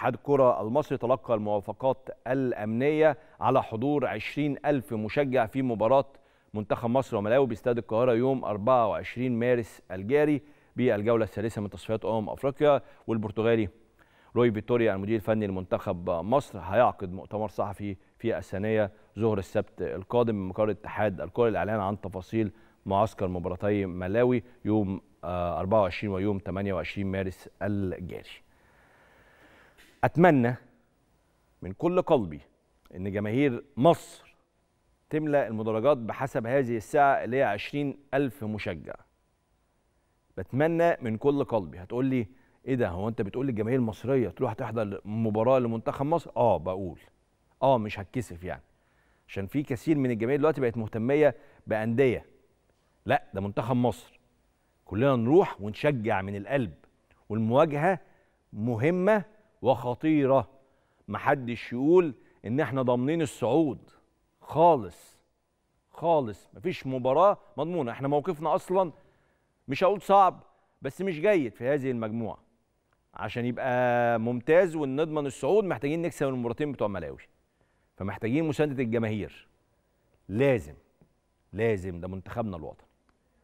اتحاد الكرة المصري تلقى الموافقات الأمنية على حضور 20 ألف مشجع في مباراة منتخب مصر وملاوي باستاد القاهرة يوم 24 مارس الجاري بالجولة الثالثة من تصفيات أمم أفريقيا والبرتغالي روي فيتوريا المدير الفني لمنتخب مصر هيعقد مؤتمر صحفي في الثانية ظهر السبت القادم من مقر اتحاد الكرة الإعلان عن تفاصيل معسكر مباراتي ملاوي يوم 24 آه، ويوم 28 مارس الجاري اتمنى من كل قلبي ان جماهير مصر تملا المدرجات بحسب هذه الساعه اللي هي 20000 مشجع بتمنى من كل قلبي هتقول لي ايه ده هو انت بتقول للجماهير المصريه تروح تحضر مباراه لمنتخب مصر اه بقول اه مش هتكسف يعني عشان في كثير من الجماهير دلوقتي بقت مهتميه بانديه لا ده منتخب مصر كلنا نروح ونشجع من القلب والمواجهه مهمه وخطيرة محدش يقول ان احنا ضامنين الصعود خالص خالص مفيش مباراة مضمونة احنا موقفنا اصلا مش هقول صعب بس مش جيد في هذه المجموعة عشان يبقى ممتاز ونضمن الصعود محتاجين نكسب المباراتين بتوع ملاوي فمحتاجين مساندة الجماهير لازم لازم ده منتخبنا الوطني